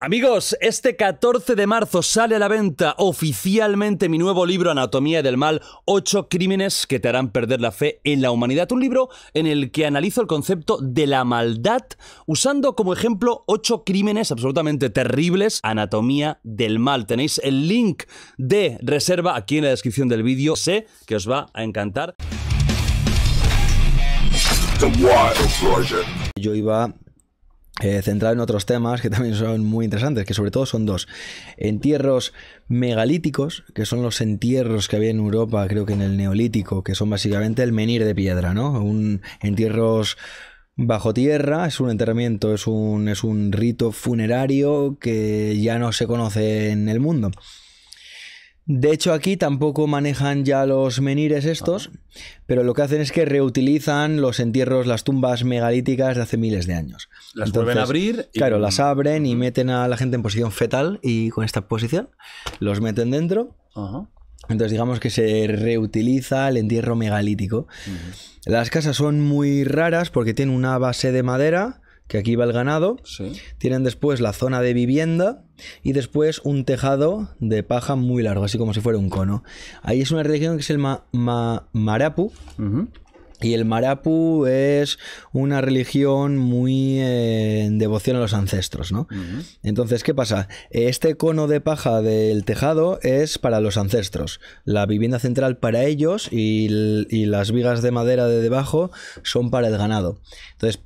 Amigos, este 14 de marzo sale a la venta oficialmente mi nuevo libro Anatomía del Mal, 8 crímenes que te harán perder la fe en la humanidad. Un libro en el que analizo el concepto de la maldad usando como ejemplo 8 crímenes absolutamente terribles, Anatomía del Mal. Tenéis el link de reserva aquí en la descripción del vídeo. Sé que os va a encantar. Yo iba eh, centrado en otros temas que también son muy interesantes, que sobre todo son dos. Entierros megalíticos, que son los entierros que había en Europa, creo que en el Neolítico, que son básicamente el menir de piedra, ¿no? Un entierros bajo tierra, es un enterramiento, es un, es un rito funerario que ya no se conoce en el mundo. De hecho, aquí tampoco manejan ya los menires estos, pero lo que hacen es que reutilizan los entierros, las tumbas megalíticas de hace miles de años. Las vuelven a abrir. Claro, las abren y meten a la gente en posición fetal y con esta posición los meten dentro. Entonces digamos que se reutiliza el entierro megalítico. Las casas son muy raras porque tienen una base de madera que aquí va el ganado. Tienen después la zona de vivienda y después un tejado de paja muy largo, así como si fuera un cono. Ahí es una religión que es el Marapu. Y el Marapu es una religión muy eh, devoción a los ancestros, ¿no? Entonces, ¿qué pasa? Este cono de paja del tejado es para los ancestros, la vivienda central para ellos y, y las vigas de madera de debajo son para el ganado. Entonces,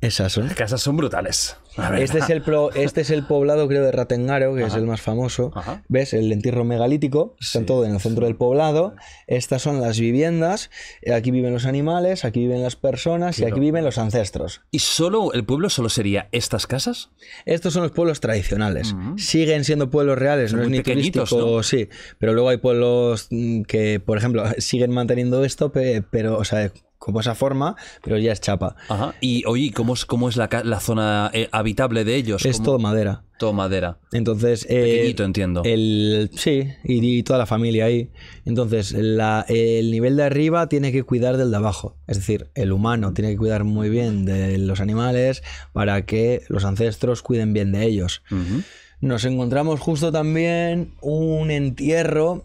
esas son. Las casas son brutales. Este es, el este es el poblado, creo, de Ratengaro, que es el más famoso. ¿Ves? El entierro megalítico. Está todo en el centro del poblado. Estas son las viviendas. Aquí viven los animales, aquí viven las personas y aquí viven los ancestros. ¿Y solo el pueblo solo sería estas casas? Estos son los pueblos tradicionales. Siguen siendo pueblos reales, no es ni turístico, sí. Pero luego hay pueblos mm, que, por ejemplo, siguen manteniendo esto, pero, o sea, como esa forma, pero ya es chapa. Ajá. Y oye, ¿cómo es, cómo es la, zona eh, habitable de ellos? Es todo madera. Todo madera. Entonces. Eh, entiendo. El, sí, y, toda la familia ahí. Entonces, el nivel de arriba tiene que cuidar del de abajo. Es decir, el humano tiene que cuidar muy bien de los animales para que los ancestros cuiden bien de ellos. Nos encontramos justo también un entierro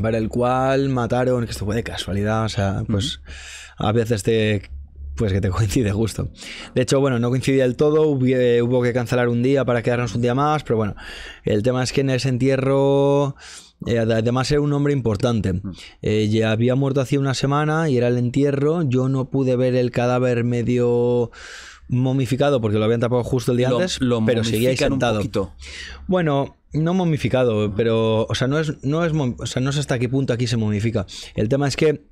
para el cual mataron, que esto fue de casualidad, o sea, pues a veces te pues que te coincide justo. De hecho, bueno, no coincidía del todo, hubo, que cancelar un día para quedarnos un día más, pero bueno, el tema es que en ese entierro, eh, además era un hombre importante. Eh, ya había muerto hacía una semana y era el entierro, yo no pude ver el cadáver medio momificado porque lo habían tapado justo el día antes, pero seguía encantado. bueno, no momificado, pero, o sea, no es, no es, o sea, no sé hasta qué punto aquí se momifica. El tema es que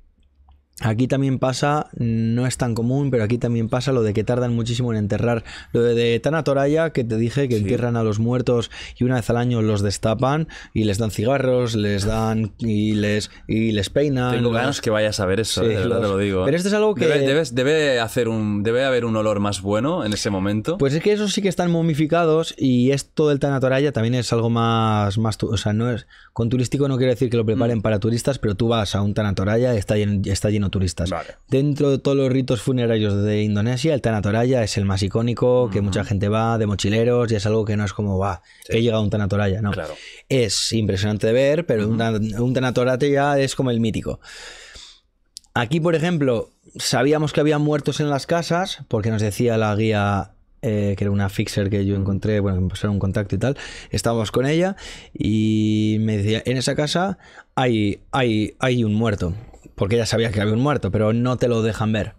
Aquí también pasa, no es tan común, pero aquí también pasa lo de que tardan muchísimo en enterrar. Lo de, Tanatoraya, que te dije que entierran a los muertos y una vez al año los destapan y les dan cigarros, les dan y les, y les peinan. Tengo ganas que vayas a ver eso, de verdad te lo digo. Pero esto es algo que. Debe, hacer un, debe haber un olor más bueno en ese momento. Pues es que esos sí que están momificados y esto del Tanatoraya también es algo más. más o sea, no es. Con turístico no quiero decir que lo preparen mm. para turistas, pero tú vas a un Tanatoraya, está está lleno no turistas. Dentro de todos los ritos funerarios de Indonesia, el Tanatoraya es el más icónico, que mucha gente va de mochileros y es algo que no es como, va, he llegado a un Tanatoraya, no. Claro. Es impresionante de ver, pero un, Tanatoraya es como el mítico. Aquí, por ejemplo, sabíamos que había muertos en las casas, porque nos decía la guía eh, que era una fixer que yo encontré, bueno, que me pasaron un contacto y tal, estábamos con ella y me decía, en esa casa hay, hay, hay un muerto porque ya sabía que había un muerto, pero no te lo dejan ver.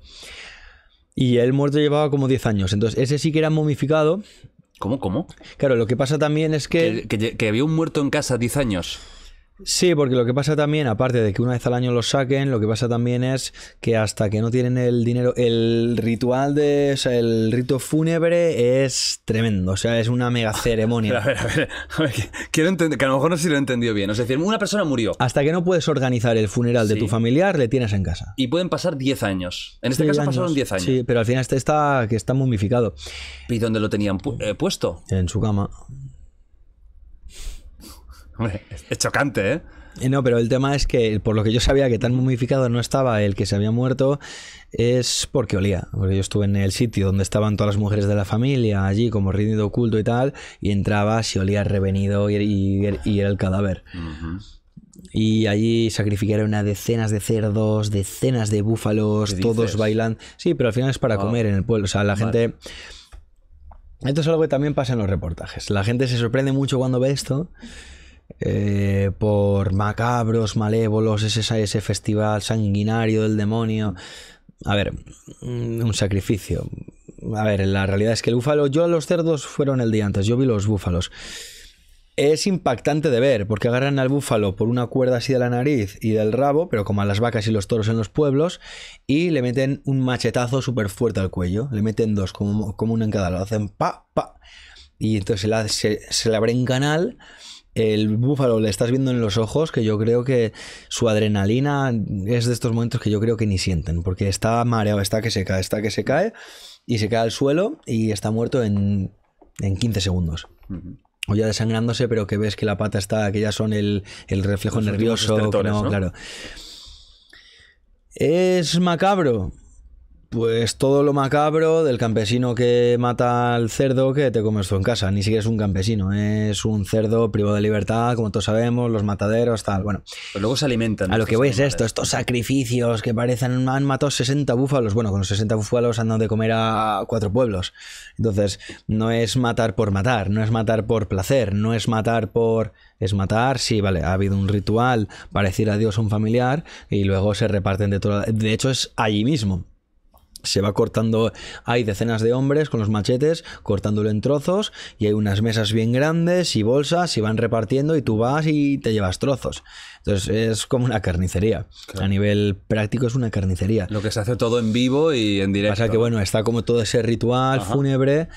Y el muerto llevaba como 10 años, entonces ese sí que era momificado. ¿Cómo, cómo? Claro, lo que pasa también es que... Que, que, que había un muerto en casa 10 años. Sí, porque lo que pasa también, aparte de que una vez al año lo saquen, lo que pasa también es que hasta que no tienen el dinero, el ritual de, o sea, el rito fúnebre es tremendo, o sea, es una mega ceremonia. a ver, a ver, quiero entender, que a lo mejor no sé si lo he entendido bien, es decir, una persona murió. Hasta que no puedes organizar el funeral de tu familiar, le tienes en casa. Y pueden pasar 10 años. En este caso pasaron 10 años. Sí, pero al final este está, que está momificado. ¿Y dónde lo tenían eh, puesto? En su cama es chocante, ¿eh? ¿eh? No, pero el tema es que, por lo que yo sabía que tan momificado no estaba el que se había muerto, es porque olía. Porque yo estuve en el sitio donde estaban todas las mujeres de la familia, allí como rindido oculto y tal, y entraba si olía revenido y, era el cadáver. Y allí sacrificaron a decenas de cerdos, decenas de búfalos, todos bailan Sí, pero al final es para comer en el pueblo. O sea, la gente. Esto es algo que también pasa en los reportajes. La gente se sorprende mucho cuando ve esto. Eh, por macabros, malévolos, ese, ese festival sanguinario del demonio. A ver, mm, un sacrificio. A ver, la realidad es que el búfalo, yo los cerdos fueron el día antes, yo vi los búfalos. Es impactante de ver, porque agarran al búfalo por una cuerda así de la nariz y del rabo, pero como a las vacas y los toros en los pueblos, y le meten un machetazo súper fuerte al cuello. Le meten dos, como, como uno en cada lado. Hacen pa, pa. Y entonces se, le abre en canal el búfalo le estás viendo en los ojos que yo creo que su adrenalina es de estos momentos que yo creo que ni sienten, porque está mareado, está que se cae, está que se cae y se cae al suelo y está muerto en, en 15 segundos. O ya desangrándose, pero que ves que la pata está, que ya son el, reflejo nervioso. claro. Es macabro, pues todo lo macabro del campesino que mata al cerdo que te comes tú en casa. Ni siquiera es un campesino, es un cerdo privado de libertad, como todos sabemos, los mataderos, tal. Bueno. Pero luego se alimentan. A lo que voy es esto, estos sacrificios que parecen. Han matado 60 búfalos. Bueno, con los 60 búfalos han de comer a cuatro pueblos. Entonces, no es matar por matar, no es matar por placer, no es matar por. Es matar, sí, vale, ha habido un ritual para decir adiós a un familiar y luego se reparten de todo. De hecho, es allí mismo se va cortando, hay decenas de hombres con los machetes cortándolo en trozos y hay unas mesas bien grandes y bolsas y van repartiendo y tú vas y te llevas trozos. Entonces es como una carnicería. A nivel práctico es una carnicería. Lo que se hace todo en vivo y en directo. sea que bueno, está como todo ese ritual fúnebre